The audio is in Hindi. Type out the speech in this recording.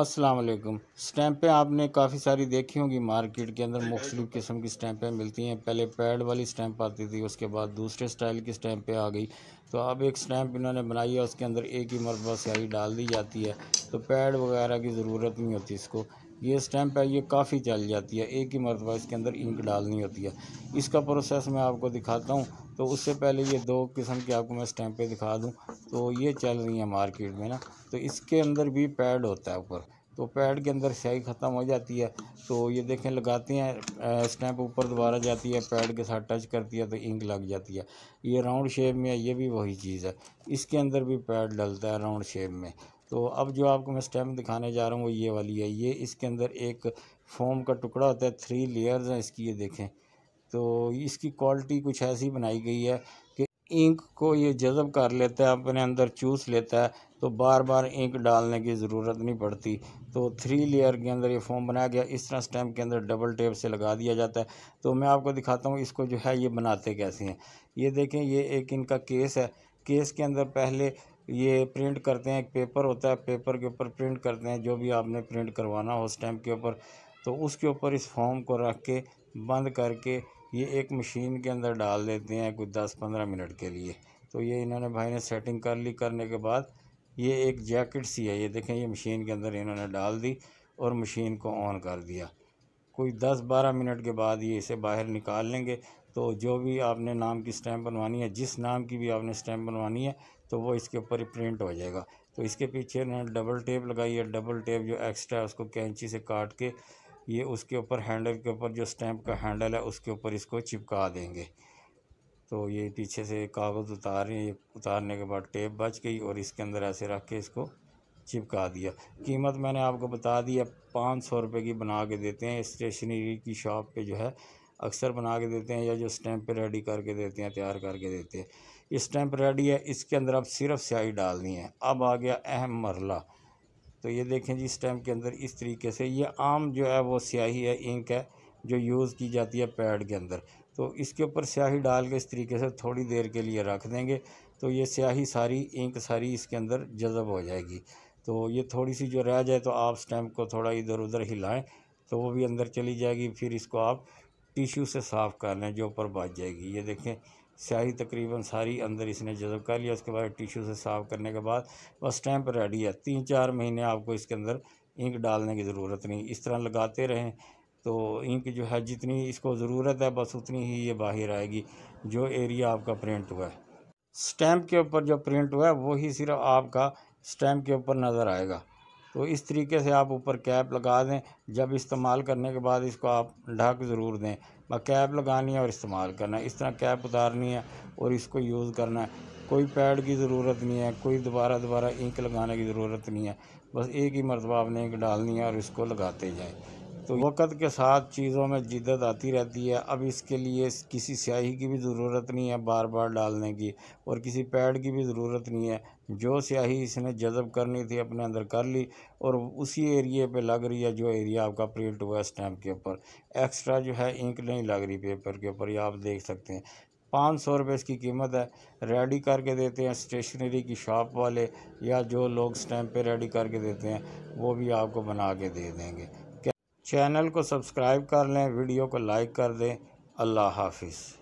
अस्सलाम वालेकुम स्टैंपें आपने काफ़ी सारी देखी होंगी मार्केट के अंदर मुख्तलिफ़ किस्म की स्टैंपें मिलती हैं पहले पैड वाली स्टैंप आती थी उसके बाद दूसरे स्टाइल की स्टैंपें आ गई तो अब एक स्टैंप इन्होंने बनाई है उसके अंदर एक ही मरबा स्याही डाल दी जाती है तो पैड वगैरह की ज़रूरत नहीं होती इसको ये स्टैंप है ये काफ़ी चल जाती है एक ही मरतबा इसके अंदर इंक डालनी होती है इसका प्रोसेस मैं आपको दिखाता हूँ तो उससे पहले ये दो किस्म के आपको मैं स्टैम्पें दिखा दूँ तो ये चल रही है मार्केट में ना तो इसके अंदर भी पैड होता है ऊपर तो पैड के अंदर स्याही ख़त्म हो जाती है तो ये देखें लगाते हैं स्टैंप ऊपर दोबारा जाती है पैड के साथ टच करती है तो इंक लग जाती है ये राउंड शेप में है ये भी वही चीज़ है इसके अंदर भी पैड डलता है राउंड शेप में तो अब जो आपको मैं स्टैम्प दिखाने जा रहा हूँ वो ये वाली है ये इसके अंदर एक फोम का टुकड़ा होता है थ्री लेयर्स हैं इसकी ये देखें तो इसकी क्वालिटी कुछ ऐसी बनाई गई है कि इंक को ये जज़ब कर लेता है अपने अंदर चूस लेता है तो बार बार इंक डालने की ज़रूरत नहीं पड़ती तो थ्री लेयर के अंदर ये फोम बनाया गया इस तरह स्टैम्प के अंदर डबल टेप से लगा दिया जाता है तो मैं आपको दिखाता हूँ इसको जो है ये बनाते कैसे हैं ये देखें ये एक इनका केस है केस के अंदर पहले ये प्रिंट करते हैं एक पेपर होता है पेपर के ऊपर प्रिंट करते हैं जो भी आपने प्रिंट करवाना हो स्टैम्प के ऊपर तो उसके ऊपर इस फॉर्म को रख के बंद करके ये एक मशीन के अंदर डाल देते हैं कुछ दस पंद्रह मिनट के लिए तो ये इन्होंने भाई ने सेटिंग कर ली करने के बाद ये एक जैकेट सी है ये देखें ये मशीन के अंदर इन्होंने डाल दी और मशीन को ऑन कर दिया कोई दस बारह मिनट के बाद ये इसे बाहर निकाल लेंगे तो जो भी आपने नाम की स्टैम्प बनवानी है जिस नाम की भी आपने स्टैम्प बनवानी है तो वो इसके ऊपर ही प्रिंट हो जाएगा तो इसके पीछे उन्होंने डबल टेप लगाई है डबल टेप जो एक्स्ट्रा है उसको कैंची से काट के ये उसके ऊपर हैंडल के ऊपर जो स्टैंप का हैंडल है उसके ऊपर इसको चिपका देंगे तो ये पीछे से कागज़ उतारे उतारने के बाद टेप बच गई और इसके अंदर ऐसे रख के इसको चिपका दिया कीमत मैंने आपको बता दी है पाँच सौ रुपये की बना के देते हैं स्टेशनरी की शॉप पे जो है अक्सर बना के देते हैं या जो स्टैम्प पे रेडी करके देते हैं तैयार करके देते हैं ये स्टैम्प रेडी है इसके अंदर आप सिर्फ स्याही डालनी है अब आ गया अहम मरला तो ये देखें जी स्टैम्प के अंदर इस तरीके से ये आम जो है वो स्याही है इंक है जो यूज़ की जाती है पैड के अंदर तो इसके ऊपर स्याही डाल के इस तरीके से थोड़ी देर के लिए रख देंगे तो ये स्याही सारी इंक सारी इसके अंदर जज़ब हो जाएगी तो ये थोड़ी सी जो रह जाए तो आप स्टैम्प को थोड़ा इधर उधर हिलाएं तो वो भी अंदर चली जाएगी फिर इसको आप टिश्यू से साफ़ कर लें जो ऊपर बच जाएगी ये देखें स्याही तकरीबन सारी अंदर इसने जज़ब कर लिया उसके बाद टिश्यू से साफ़ करने के बाद बस स्टैम्प रेडी है तीन चार महीने आपको इसके अंदर इंक डालने की ज़रूरत नहीं इस तरह लगाते रहें तो इंक जो है जितनी इसको ज़रूरत है बस उतनी ही ये बाहर आएगी जो एरिया आपका प्रिंट हुआ है स्टैम्प के ऊपर जो प्रिंट हुआ है वही सिर्फ आपका स्टैम्प के ऊपर नज़र आएगा तो इस तरीके से आप ऊपर कैप लगा दें जब इस्तेमाल करने के बाद इसको आप ढक ज़रूर दें कैप लगानी है और इस्तेमाल करना है इस तरह कैप उतारनी है और इसको यूज़ करना है कोई पैड की ज़रूरत नहीं है कोई दोबारा दोबारा इंक लगाने की ज़रूरत नहीं है बस एक ही मरतबा आपने इंक डालनी है और इसको लगाते जाएँ तो वक़्त के साथ चीज़ों में जिद्दत आती रहती है अब इसके लिए किसी स्याही की भी ज़रूरत नहीं है बार बार डालने की और किसी पैड की भी ज़रूरत नहीं है जो स्याही इसने जज़ब करनी थी अपने अंदर कर ली और उसी एरिए पे लग रही है जो एरिया आपका प्रिंट हुआ है स्टैम्प के ऊपर एक्स्ट्रा जो है इंक नहीं लग रही पेपर के ऊपर ये आप देख सकते हैं पाँच सौ रुपये इसकी कीमत है रेडी करके देते हैं स्टेशनरी की शॉप वाले या जो लोग स्टैम्प पे रेडी करके देते हैं वो भी आपको बना के दे देंगे चैनल को सब्सक्राइब कर लें वीडियो को लाइक कर दें अल्लाह हाफिज़